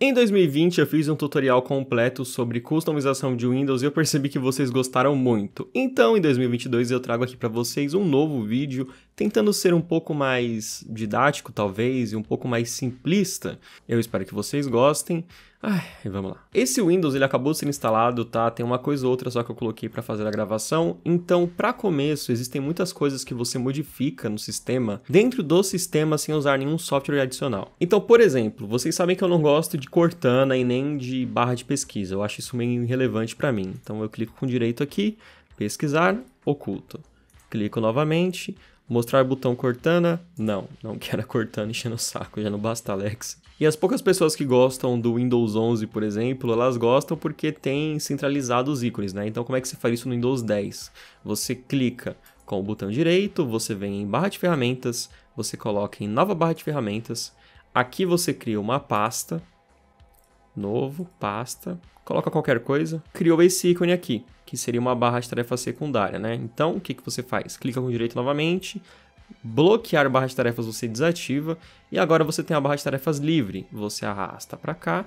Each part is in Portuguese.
Em 2020 eu fiz um tutorial completo sobre customização de Windows e eu percebi que vocês gostaram muito. Então em 2022 eu trago aqui para vocês um novo vídeo tentando ser um pouco mais didático, talvez, e um pouco mais simplista. Eu espero que vocês gostem. Ai, vamos lá. Esse Windows ele acabou de ser instalado, tá? Tem uma coisa ou outra só que eu coloquei para fazer a gravação. Então, para começo, existem muitas coisas que você modifica no sistema dentro do sistema sem usar nenhum software adicional. Então, por exemplo, vocês sabem que eu não gosto de Cortana e nem de barra de pesquisa. Eu acho isso meio irrelevante para mim. Então, eu clico com direito aqui, pesquisar, oculto. Clico novamente, Mostrar botão Cortana? Não, não quero a Cortana enchendo o saco, já não basta Alexa. E as poucas pessoas que gostam do Windows 11, por exemplo, elas gostam porque tem centralizado os ícones, né? Então como é que você faz isso no Windows 10? Você clica com o botão direito, você vem em barra de ferramentas, você coloca em nova barra de ferramentas, aqui você cria uma pasta, novo, pasta, coloca qualquer coisa, criou esse ícone aqui, que seria uma barra de tarefa secundária, né? Então, o que, que você faz? Clica com direito novamente, bloquear barra de tarefas você desativa, e agora você tem a barra de tarefas livre. Você arrasta para cá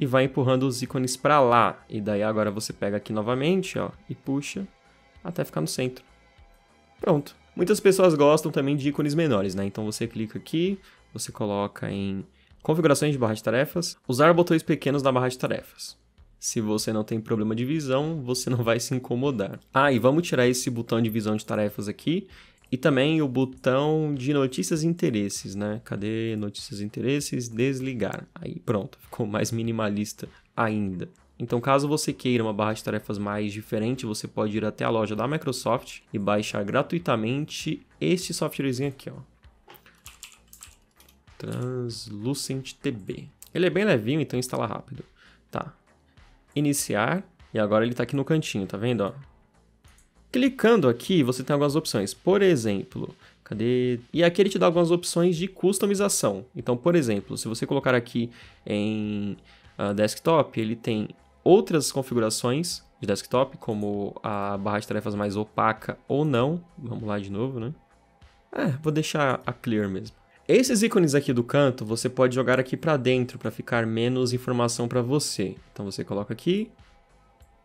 e vai empurrando os ícones para lá. E daí agora você pega aqui novamente ó, e puxa até ficar no centro. Pronto. Muitas pessoas gostam também de ícones menores, né? Então você clica aqui, você coloca em configurações de barra de tarefas, usar botões pequenos na barra de tarefas. Se você não tem problema de visão, você não vai se incomodar. Ah, e vamos tirar esse botão de visão de tarefas aqui e também o botão de notícias e interesses, né? Cadê notícias e interesses? Desligar. Aí pronto, ficou mais minimalista ainda. Então, caso você queira uma barra de tarefas mais diferente, você pode ir até a loja da Microsoft e baixar gratuitamente este softwarezinho aqui, ó. Translucent TB. Ele é bem levinho, então instala rápido. Tá. Iniciar. E agora ele está aqui no cantinho, tá vendo? Ó? Clicando aqui, você tem algumas opções. Por exemplo, cadê? E aqui ele te dá algumas opções de customização. Então, por exemplo, se você colocar aqui em uh, desktop, ele tem outras configurações de desktop, como a barra de tarefas mais opaca ou não. Vamos lá de novo, né? É, vou deixar a clear mesmo. Esses ícones aqui do canto, você pode jogar aqui para dentro para ficar menos informação para você. Então você coloca aqui,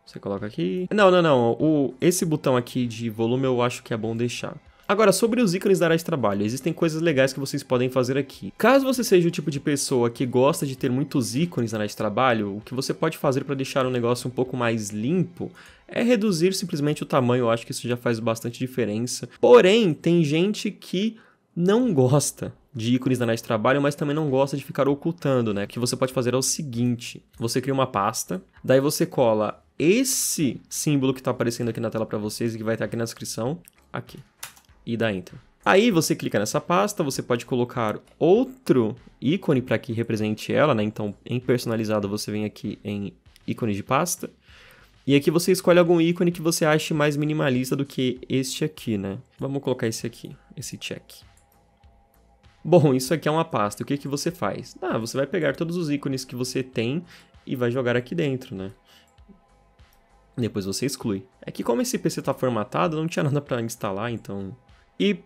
você coloca aqui... Não, não, não, o, esse botão aqui de volume eu acho que é bom deixar. Agora, sobre os ícones da área de trabalho, existem coisas legais que vocês podem fazer aqui. Caso você seja o tipo de pessoa que gosta de ter muitos ícones na área de trabalho, o que você pode fazer para deixar o negócio um pouco mais limpo é reduzir simplesmente o tamanho, eu acho que isso já faz bastante diferença. Porém, tem gente que não gosta de ícones da de trabalho, mas também não gosta de ficar ocultando, né? O que você pode fazer é o seguinte: você cria uma pasta, daí você cola esse símbolo que está aparecendo aqui na tela para vocês e que vai estar aqui na descrição, aqui, e dá Enter. Aí você clica nessa pasta, você pode colocar outro ícone para que represente ela, né? Então, em personalizado, você vem aqui em ícone de pasta. E aqui você escolhe algum ícone que você ache mais minimalista do que este aqui, né? Vamos colocar esse aqui, esse check bom, isso aqui é uma pasta, o que, que você faz? Ah, você vai pegar todos os ícones que você tem e vai jogar aqui dentro, né? Depois você exclui. É que como esse PC está formatado, não tinha nada para instalar, então... E,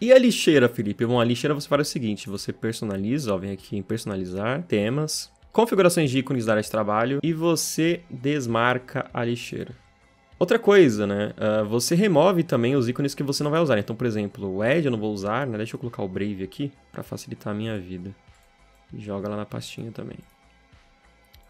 e a lixeira, Felipe? Bom, a lixeira você faz o seguinte, você personaliza, ó, vem aqui em personalizar, temas, configurações de ícones da área de trabalho e você desmarca a lixeira. Outra coisa, né? Uh, você remove também os ícones que você não vai usar. Então, por exemplo, o Edge eu não vou usar, né? Deixa eu colocar o Brave aqui para facilitar a minha vida. E joga lá na pastinha também.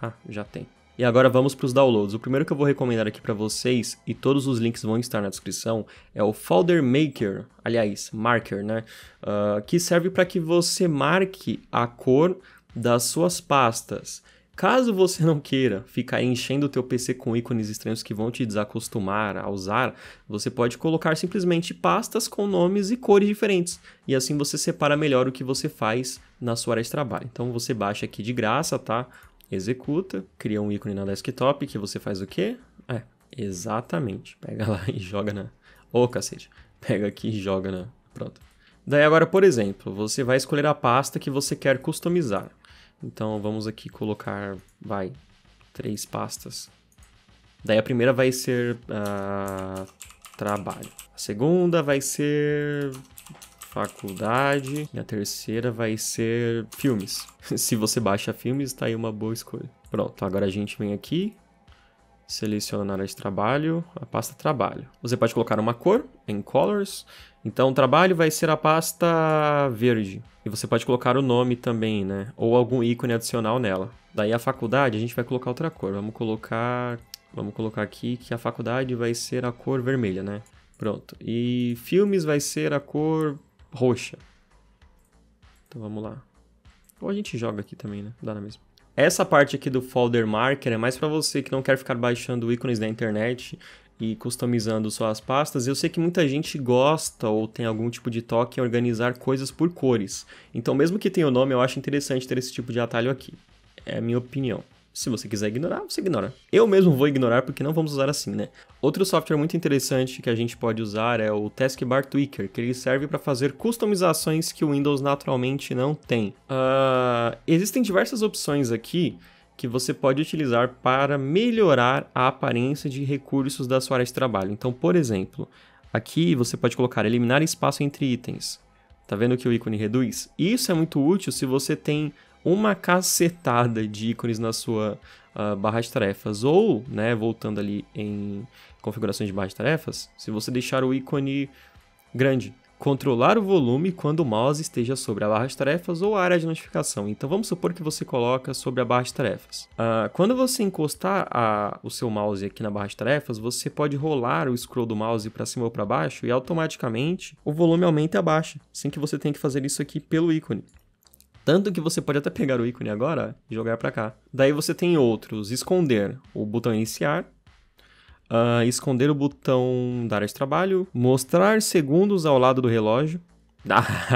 Ah, já tem. E agora vamos para os downloads. O primeiro que eu vou recomendar aqui para vocês, e todos os links vão estar na descrição, é o Folder Maker, aliás, Marker, né? Uh, que serve para que você marque a cor das suas pastas. Caso você não queira ficar enchendo o teu PC com ícones estranhos que vão te desacostumar a usar, você pode colocar simplesmente pastas com nomes e cores diferentes, e assim você separa melhor o que você faz na sua área de trabalho. Então você baixa aqui de graça, tá? Executa, cria um ícone na desktop que você faz o quê? É, exatamente. Pega lá e joga na... Ô, oh, cacete. Pega aqui e joga na... Pronto. Daí agora, por exemplo, você vai escolher a pasta que você quer customizar. Então vamos aqui colocar, vai, três pastas. Daí a primeira vai ser uh, trabalho. A segunda vai ser faculdade. E a terceira vai ser filmes. Se você baixa filmes, tá aí uma boa escolha. Pronto, agora a gente vem aqui, selecionar área de trabalho, a pasta trabalho. Você pode colocar uma cor em colors. Então, trabalho vai ser a pasta verde. E você pode colocar o nome também, né? Ou algum ícone adicional nela. Daí a faculdade a gente vai colocar outra cor. Vamos colocar, vamos colocar aqui que a faculdade vai ser a cor vermelha, né? Pronto. E filmes vai ser a cor roxa. Então vamos lá. Ou a gente joga aqui também, né? Dá na mesma. Essa parte aqui do folder marker é mais para você que não quer ficar baixando ícones da internet e customizando suas pastas. Eu sei que muita gente gosta ou tem algum tipo de toque em organizar coisas por cores. Então, mesmo que tenha o nome, eu acho interessante ter esse tipo de atalho aqui. É a minha opinião. Se você quiser ignorar, você ignora. Eu mesmo vou ignorar porque não vamos usar assim, né? Outro software muito interessante que a gente pode usar é o Taskbar Tweaker, que ele serve para fazer customizações que o Windows naturalmente não tem. Uh, existem diversas opções aqui que você pode utilizar para melhorar a aparência de recursos da sua área de trabalho. Então, por exemplo, aqui você pode colocar eliminar espaço entre itens. Tá vendo que o ícone reduz? Isso é muito útil se você tem uma cacetada de ícones na sua uh, barra de tarefas. Ou, né, voltando ali em configurações de barra de tarefas, se você deixar o ícone grande, controlar o volume quando o mouse esteja sobre a barra de tarefas ou a área de notificação. Então vamos supor que você coloca sobre a barra de tarefas. Uh, quando você encostar a, o seu mouse aqui na barra de tarefas, você pode rolar o scroll do mouse para cima ou para baixo e automaticamente o volume aumenta e abaixa, sem que você tenha que fazer isso aqui pelo ícone. Tanto que você pode até pegar o ícone agora e jogar para cá. Daí você tem outros, esconder o botão iniciar, uh, esconder o botão da área de trabalho, mostrar segundos ao lado do relógio.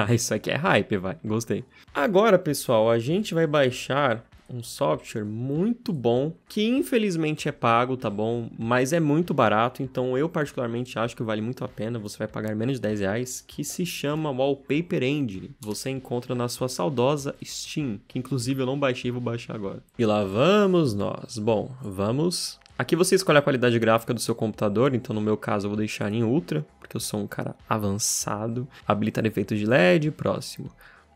Ah, isso aqui é hype, vai, gostei. Agora, pessoal, a gente vai baixar um software muito bom, que infelizmente é pago, tá bom? Mas é muito barato, então eu particularmente acho que vale muito a pena, você vai pagar menos de 10 reais, que se chama Wallpaper Engine. Você encontra na sua saudosa Steam, que inclusive eu não baixei, vou baixar agora. E lá vamos nós. Bom, vamos Aqui você escolhe a qualidade gráfica do seu computador, então no meu caso eu vou deixar em Ultra, porque eu sou um cara avançado. Habilitar efeitos de LED, próximo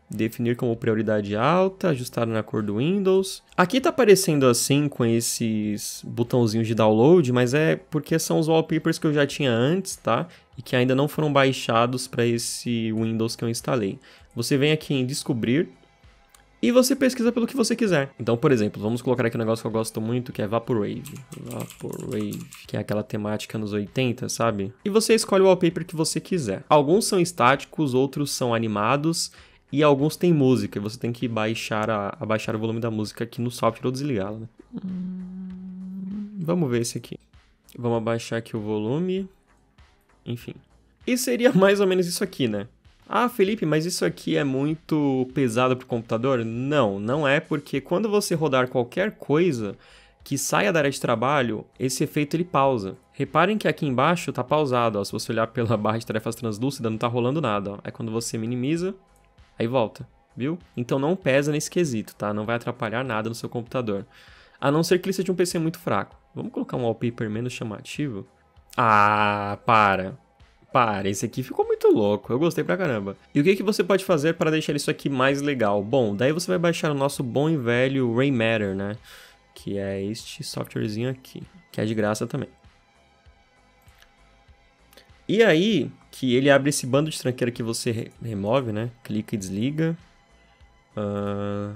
definir como prioridade alta, ajustar na cor do Windows. Aqui tá aparecendo assim com esses botãozinhos de download, mas é porque são os wallpapers que eu já tinha antes, tá? E que ainda não foram baixados para esse Windows que eu instalei. Você vem aqui em descobrir e você pesquisa pelo que você quiser. Então, por exemplo, vamos colocar aqui um negócio que eu gosto muito, que é Vaporwave. Vaporwave, que é aquela temática nos 80, sabe? E você escolhe o wallpaper que você quiser. Alguns são estáticos, outros são animados. E alguns têm música, e você tem que baixar, a, abaixar o volume da música aqui no software ou desligá-la, né? Hum, vamos ver esse aqui. Vamos abaixar aqui o volume. Enfim. E seria mais ou menos isso aqui, né? Ah, Felipe, mas isso aqui é muito pesado para o computador? Não, não é, porque quando você rodar qualquer coisa que saia da área de trabalho, esse efeito ele pausa. Reparem que aqui embaixo está pausado, ó. se você olhar pela barra de tarefas translúcida não está rolando nada. Ó. É quando você minimiza, aí volta, viu? Então não pesa nesse quesito, tá? Não vai atrapalhar nada no seu computador. A não ser que ele seja um PC muito fraco. Vamos colocar um wallpaper menos chamativo? Ah, para. Para, esse aqui ficou muito louco, eu gostei pra caramba. E o que, que você pode fazer para deixar isso aqui mais legal? Bom, daí você vai baixar o nosso bom e velho Raymatter, né? Que é este softwarezinho aqui, que é de graça também. E aí que ele abre esse bando de tranqueira que você remove, né? Clica e desliga. Uh,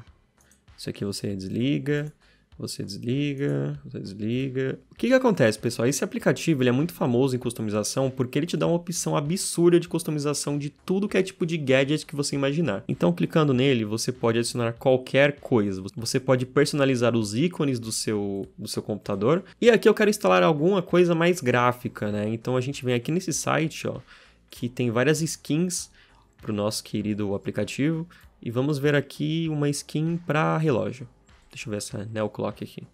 isso aqui você desliga. Você desliga, você desliga. O que, que acontece, pessoal? Esse aplicativo ele é muito famoso em customização porque ele te dá uma opção absurda de customização de tudo que é tipo de gadget que você imaginar. Então, clicando nele, você pode adicionar qualquer coisa. Você pode personalizar os ícones do seu, do seu computador. E aqui eu quero instalar alguma coisa mais gráfica, né? Então a gente vem aqui nesse site, ó, que tem várias skins para o nosso querido aplicativo. E vamos ver aqui uma skin para relógio. Deixa eu ver essa NeoClock aqui.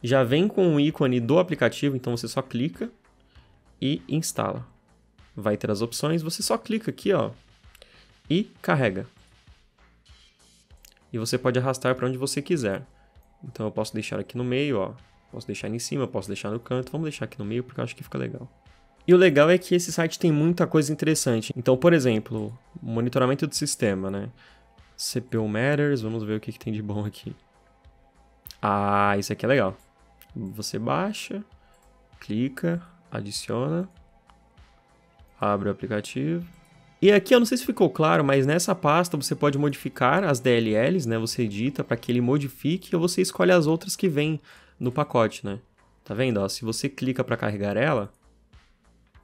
Já vem com o ícone do aplicativo, então você só clica e instala. Vai ter as opções, você só clica aqui, ó, e carrega. E você pode arrastar para onde você quiser. Então eu posso deixar aqui no meio, ó. Posso deixar em cima, posso deixar no canto. Vamos deixar aqui no meio porque eu acho que fica legal. E o legal é que esse site tem muita coisa interessante. Então, por exemplo, monitoramento do sistema, né? CPU Matters, vamos ver o que, que tem de bom aqui. Ah, isso aqui é legal. Você baixa, clica, adiciona, abre o aplicativo. E aqui eu não sei se ficou claro, mas nessa pasta você pode modificar as DLLs, né? Você edita para que ele modifique ou você escolhe as outras que vem no pacote, né? Tá vendo? Ó, se você clica para carregar ela,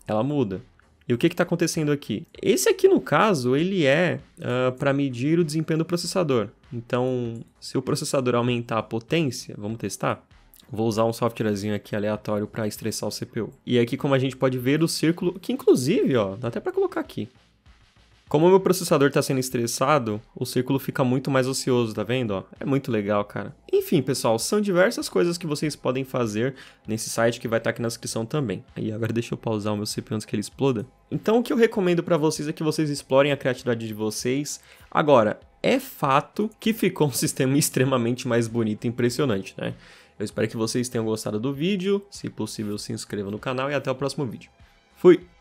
ela muda. E o que está acontecendo aqui? Esse aqui, no caso, ele é uh, ah, para medir o desempenho do processador. Então, se o processador aumentar a potência, vamos testar? Vou usar um softwarezinho aqui aleatório para estressar o CPU. E é aqui como a gente pode ver o círculo, que inclusive, ó, dá até para colocar aqui. Como o meu processador está sendo estressado, o círculo fica muito mais ocioso, tá vendo? Ó, é muito legal, cara. Enfim, pessoal, são diversas coisas que vocês podem fazer nesse site que vai estar tá aqui na descrição também. Aí agora deixa eu pausar o meu CPU antes que ele exploda. Então o que eu recomendo para vocês é que vocês explorem a criatividade de vocês. Agora, é fato que ficou um sistema extremamente mais bonito e impressionante, né? Eu espero que vocês tenham gostado do vídeo, se possível se inscreva no canal e até o próximo vídeo. Fui!